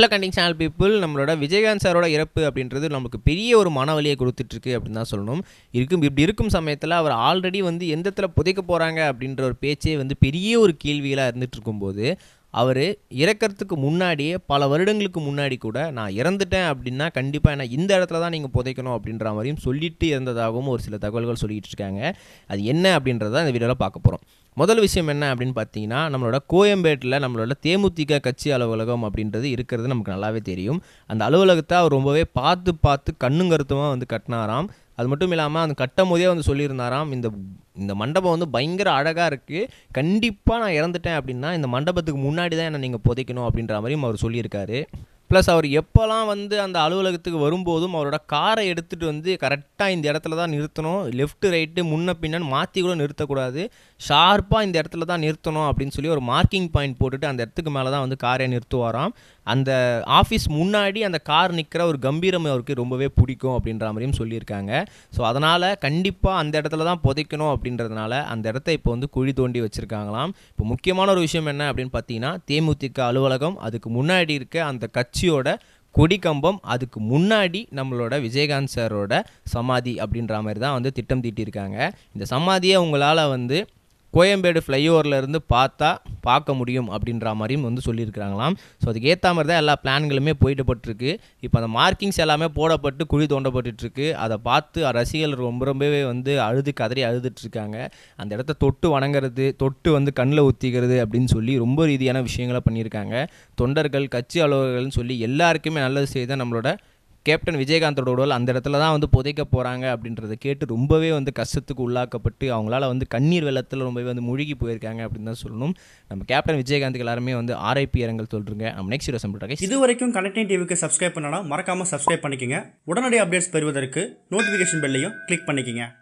hello கண்டிங் channel people நம்மளோட விஜயகாந்த் சாரோட இறப்பு அப்படின்றது நமக்கு பெரிய ஒரு மனவழியை கொடுத்துட்ருக்கு அப்படின்னு தான் சொல்லணும் இருக்கும் இப்படி இருக்கும் சமயத்தில் அவர் ஆல்ரெடி வந்து எந்த இடத்துல புதைக்க போகிறாங்க அப்படின்ற ஒரு பேச்சே வந்து பெரிய ஒரு கேள்விகளாக இருந்துகிட்டு இருக்கும்போது அவர் இறக்கிறதுக்கு முன்னாடியே பல வருடங்களுக்கு முன்னாடி கூட நான் இறந்துட்டேன் அப்படின்னா கண்டிப்பாக என்ன இந்த இடத்துல தான் நீங்கள் புதைக்கணும் அப்படின்ற மாதிரியும் சொல்லிட்டு இருந்ததாகவும் ஒரு சில தகவல்கள் சொல்லிகிட்டு இருக்காங்க அது என்ன அப்படின்றத இந்த வீடியோவில் பார்க்க போகிறோம் முதல் விஷயம் என்ன அப்படின்னு பார்த்தீங்கன்னா நம்மளோட கோயம்பேட்டில் நம்மளோட தேமுதிக கட்சி அலுவலகம் அப்படின்றது இருக்கிறது நமக்கு நல்லாவே தெரியும் அந்த அலுவலகத்தை அவர் ரொம்பவே பார்த்து பார்த்து கண்ணும் கருத்துமாக வந்து கட்டினாராம் அது மட்டும் இல்லாமல் அந்த கட்டும் போதே வந்து சொல்லியிருந்தாராம் இந்த இந்த மண்டபம் வந்து பயங்கர அழகாக இருக்குது கண்டிப்பாக நான் இறந்துட்டேன் அப்படின்னா இந்த மண்டபத்துக்கு முன்னாடி தான் என்னை நீங்கள் புதைக்கணும் அப்படின்ற மாதிரியும் அவர் சொல்லியிருக்காரு ப்ளஸ் அவர் எப்போல்லாம் வந்து அந்த அலுவலகத்துக்கு வரும்போதும் அவரோட காரை எடுத்துகிட்டு வந்து கரெக்டாக இந்த இடத்துல தான் நிறுத்தணும் லெஃப்ட்டு ரைட்டு முன்ன பின்னன்னு மாற்றி கூட நிறுத்தக்கூடாது ஷார்ப்பாக இந்த இடத்துல தான் நிறுத்தணும் அப்படின்னு சொல்லி ஒரு மார்க்கிங் பாயிண்ட் போட்டுட்டு அந்த இடத்துக்கு மேலே தான் வந்து காரை நிறுத்துவாராம் அந்த ஆஃபீஸ் முன்னாடி அந்த கார் நிற்கிற ஒரு கம்பீரம் அவருக்கு ரொம்பவே பிடிக்கும் அப்படின்ற மாதிரியும் சொல்லியிருக்காங்க ஸோ அதனால் கண்டிப்பாக அந்த இடத்துல தான் புதைக்கணும் அப்படின்றதுனால அந்த இடத்த இப்போ வந்து குழி தோண்டி வச்சுருக்காங்களாம் இப்போ முக்கியமான ஒரு விஷயம் என்ன அப்படின்னு பார்த்தீங்கன்னா தேமுதிக அலுவலகம் அதுக்கு முன்னாடி இருக்க அந்த கட்சி கொடி கம்பம் அதுக்கு முன்னாடி நம்மளோட விஜயகாந்த் சாரோட சமாதி அப்படின்ற மாதிரி தான் வந்து திட்டம் தீட்டியிருக்காங்க இந்த சமாதியை உங்களால் வந்து கோயம்பேடு ஃப்ளைஓவர்லேருந்து பார்த்தா பார்க்க முடியும் அப்படின்ற மாதிரியும் வந்து சொல்லியிருக்கிறாங்களாம் ஸோ அதுக்கு ஏற்ற மாதிரி தான் எல்லா பிளான்களுமே போயிட்டப்பட்டிருக்கு இப்போ அந்த மார்க்கிங்ஸ் எல்லாமே போடப்பட்டு குழி தோண்டப்பட்டுருக்கு அதை பார்த்து ரசிகர்கள் ரொம்ப ரொம்பவே வந்து அழுது கதறி அழுதுட்ருக்காங்க அந்த இடத்த தொட்டு வணங்குறது தொட்டு வந்து கண்ணில் ஊற்றிக்கிறது அப்படின்னு சொல்லி ரொம்ப ரீதியான விஷயங்களை பண்ணியிருக்காங்க தொண்டர்கள் கட்சி அலுவலர்கள்னு சொல்லி எல்லாருக்குமே நல்லது செய்த நம்மளோட கேப்டன் விஜயகாந்தோட உடல் அந்த இடத்துல தான் வந்து புதைக்க போகிறாங்க அப்படின்றத கேட்டு ரொம்பவே வந்து கஷ்டத்துக்கு உள்ளாக்கப்பட்டு அவங்களால வந்து கண்ணீர் வெள்ளத்தில் ரொம்பவே வந்து மூழ்கி போயிருக்காங்க அப்படின்னு தான் சொல்லணும் நம்ம கேப்டன் விஜயகாந்த் எல்லாருமே வந்து ஆர்ஐபி இரங்கல் சொல்கிறேங்க நம்ம நெக்ஸ்ட் ஹீரோ பண்ணுறாங்க இது வரைக்கும் கனெக்டிங் டிவிக்கு சப்ஸ்கிரைப் பண்ணலாம் மறக்காமல் சப்ஸ்கிரைப் பண்ணிக்கோங்க உடனடி அப்டேட்ஸ் பெறுவதற்கு நோட்டிஃபிகேஷன் பெல்லையும் கிளிக் பண்ணிக்கோங்க